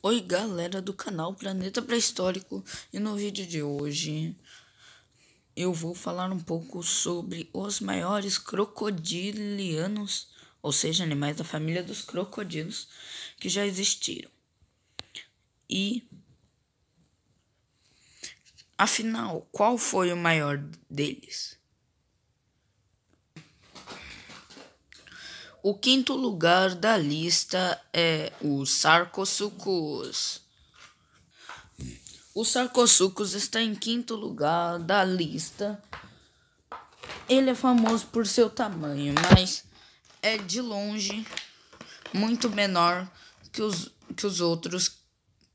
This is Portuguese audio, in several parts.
Oi galera do canal Planeta Pré-Histórico e no vídeo de hoje eu vou falar um pouco sobre os maiores crocodilianos, ou seja, animais da família dos crocodilos que já existiram. E afinal, qual foi o maior deles? O quinto lugar da lista é o Sarcosuchus. O Sarcosuchus está em quinto lugar da lista. Ele é famoso por seu tamanho, mas é de longe muito menor que os, que os outros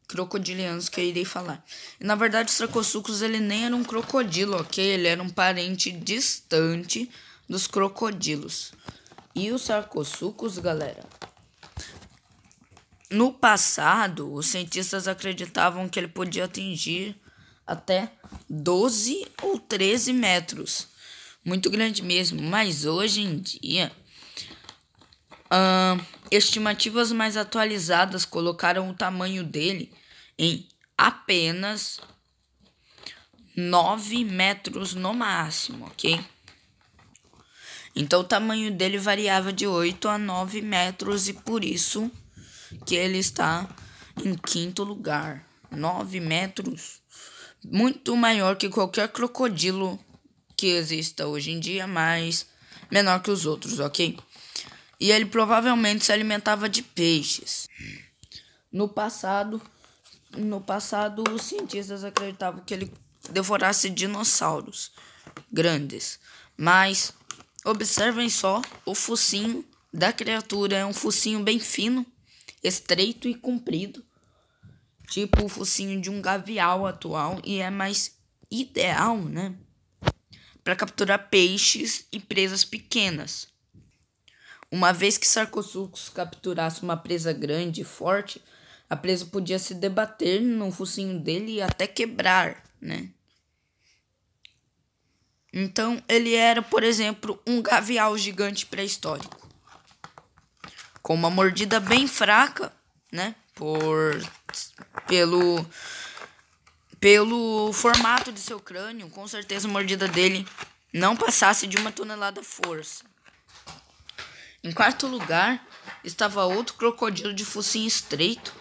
crocodilianos que eu irei falar. Na verdade, o Sarcosuchus ele nem era um crocodilo, ok? Ele era um parente distante dos crocodilos e os sarcossucos, galera. No passado, os cientistas acreditavam que ele podia atingir até 12 ou 13 metros. Muito grande mesmo, mas hoje em dia, uh, estimativas mais atualizadas colocaram o tamanho dele em apenas 9 metros no máximo, ok? Então o tamanho dele variava de 8 a 9 metros e por isso que ele está em quinto lugar. 9 metros, muito maior que qualquer crocodilo que exista hoje em dia, mas menor que os outros, ok? E ele provavelmente se alimentava de peixes. No passado, no passado os cientistas acreditavam que ele devorasse dinossauros grandes, mas Observem só, o focinho da criatura é um focinho bem fino, estreito e comprido, tipo o focinho de um gavial atual e é mais ideal, né, para capturar peixes e presas pequenas. Uma vez que Sarcosuchus capturasse uma presa grande e forte, a presa podia se debater no focinho dele e até quebrar, né? Então, ele era, por exemplo, um gavial gigante pré-histórico. Com uma mordida bem fraca, né? Por pelo pelo formato de seu crânio, com certeza a mordida dele não passasse de uma tonelada força. Em quarto lugar, estava outro crocodilo de focinho estreito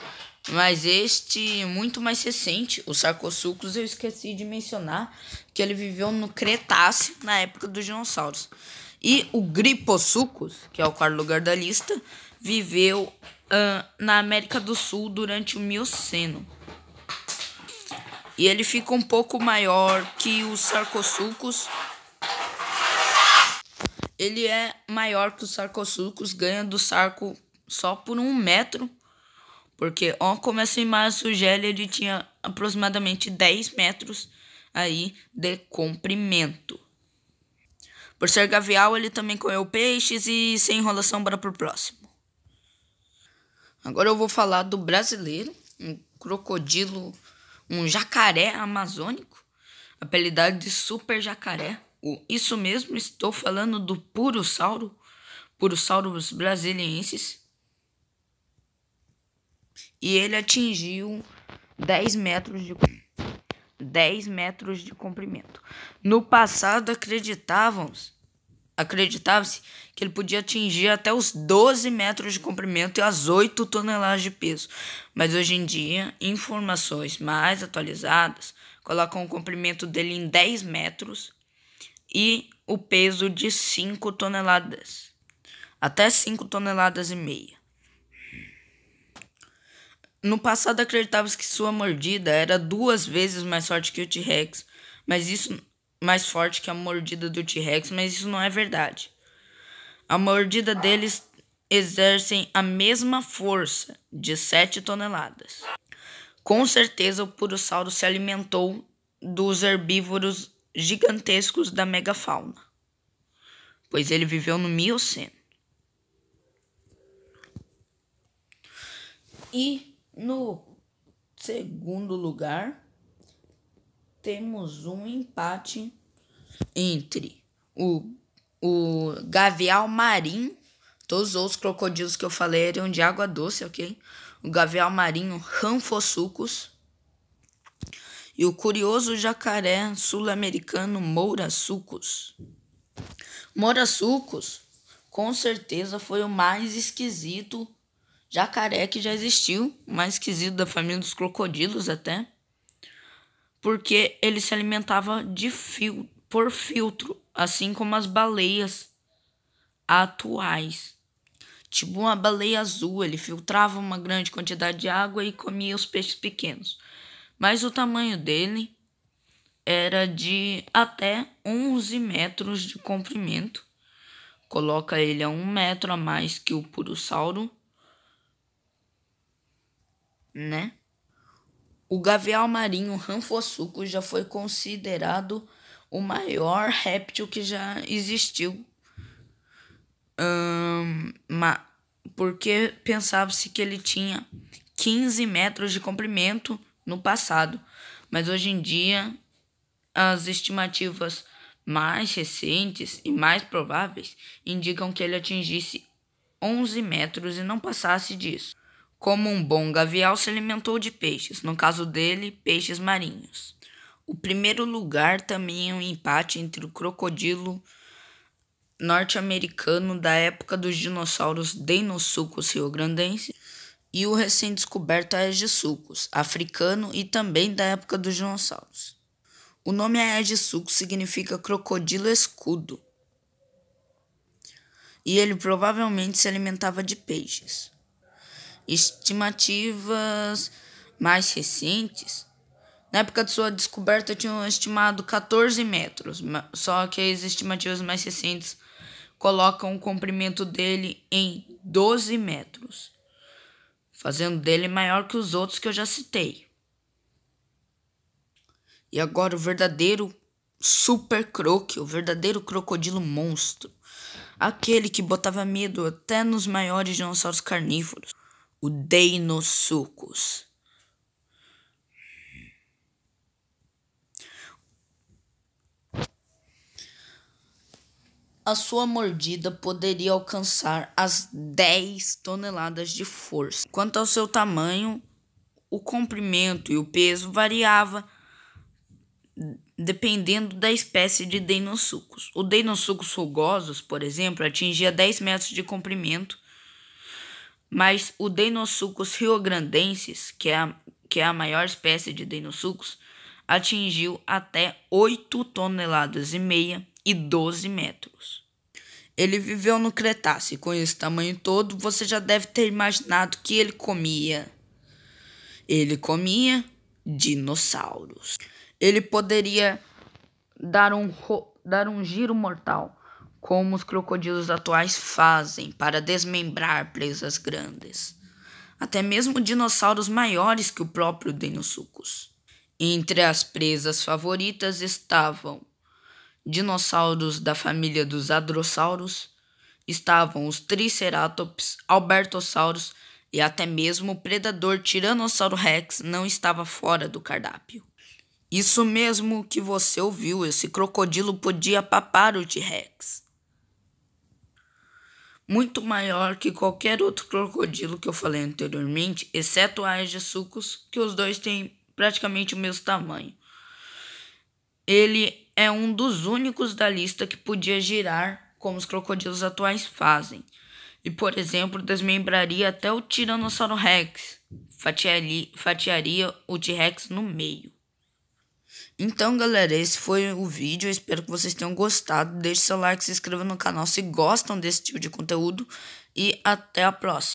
mas este, muito mais recente, o Sarcossucos, eu esqueci de mencionar que ele viveu no Cretáceo, na época dos dinossauros. E o Gripossucos, que é o quarto lugar da lista, viveu uh, na América do Sul durante o Mioceno. E ele fica um pouco maior que o Sarcossucos. Ele é maior que o Sarcossucos, ganha do Sarco só por um metro porque ó, começo em março, o ele tinha aproximadamente 10 metros aí de comprimento. Por ser gavial, ele também comeu peixes e sem enrolação, bora pro próximo. Agora eu vou falar do brasileiro, um crocodilo, um jacaré amazônico, apelidado de super jacaré. Isso mesmo, estou falando do puro puro sauro brasiliensis e ele atingiu 10 metros de 10 metros de comprimento. No passado acreditavam acreditava-se que ele podia atingir até os 12 metros de comprimento e as 8 toneladas de peso. Mas hoje em dia, informações mais atualizadas colocam o comprimento dele em 10 metros e o peso de 5 toneladas. Até 5 toneladas e meia. No passado acreditavas que sua mordida era duas vezes mais forte que o T-Rex, mas isso mais forte que a mordida do T-Rex, mas isso não é verdade. A mordida deles exercem a mesma força de 7 toneladas. Com certeza o Purossauro se alimentou dos herbívoros gigantescos da megafauna, pois ele viveu no Mioceno. E no segundo lugar, temos um empate entre o, o gavial marinho. Todos os outros crocodilos que eu falei eram de água doce, ok? O gavial marinho Ranfossucos. e o curioso jacaré sul-americano Moura Sucos. Moura Sucos, com certeza, foi o mais esquisito Jacaré que já existiu, mais esquisito da família dos crocodilos até, porque ele se alimentava de fio, por filtro, assim como as baleias atuais. Tipo uma baleia azul, ele filtrava uma grande quantidade de água e comia os peixes pequenos. Mas o tamanho dele era de até 11 metros de comprimento. Coloca ele a um metro a mais que o purussauro né? O gavial marinho ranfossuco já foi considerado o maior réptil que já existiu. porque pensava-se que ele tinha 15 metros de comprimento no passado, mas hoje em dia as estimativas mais recentes e mais prováveis indicam que ele atingisse 11 metros e não passasse disso. Como um bom gavial, se alimentou de peixes, no caso dele, peixes marinhos. O primeiro lugar também é um empate entre o crocodilo norte-americano da época dos dinossauros Deinosucos riograndense e o recém-descoberto Aegissucus, africano e também da época dos dinossauros. O nome Aegissucus significa crocodilo escudo, e ele provavelmente se alimentava de peixes. Estimativas mais recentes, na época de sua descoberta tinham estimado 14 metros, só que as estimativas mais recentes colocam o comprimento dele em 12 metros, fazendo dele maior que os outros que eu já citei. E agora o verdadeiro super croque, o verdadeiro crocodilo monstro, aquele que botava medo até nos maiores dinossauros carnívoros o Deinosucus. A sua mordida poderia alcançar as 10 toneladas de força. Quanto ao seu tamanho, o comprimento e o peso variava dependendo da espécie de deinosucos. O deinosucos rugosos, por exemplo, atingia 10 metros de comprimento mas o deinosucos riograndensis, que é, a, que é a maior espécie de deinosucos, atingiu até 8 toneladas e meia e 12 metros. Ele viveu no Cretáceo, com esse tamanho todo, você já deve ter imaginado que ele comia. Ele comia dinossauros. Ele poderia dar um, dar um giro mortal como os crocodilos atuais fazem para desmembrar presas grandes, até mesmo dinossauros maiores que o próprio Deinosuchus. Entre as presas favoritas estavam dinossauros da família dos adrossauros, estavam os triceratops, albertossauros e até mesmo o predador Tiranossauro Rex não estava fora do cardápio. Isso mesmo que você ouviu, esse crocodilo podia papar o T-Rex muito maior que qualquer outro crocodilo que eu falei anteriormente, exceto a de sucos, que os dois têm praticamente o mesmo tamanho. Ele é um dos únicos da lista que podia girar como os crocodilos atuais fazem. E, por exemplo, desmembraria até o Tiranossauro Rex, fatiaria, o T-Rex no meio. Então, galera, esse foi o vídeo. Eu espero que vocês tenham gostado. Deixe seu like, se inscreva no canal se gostam desse tipo de conteúdo. E até a próxima.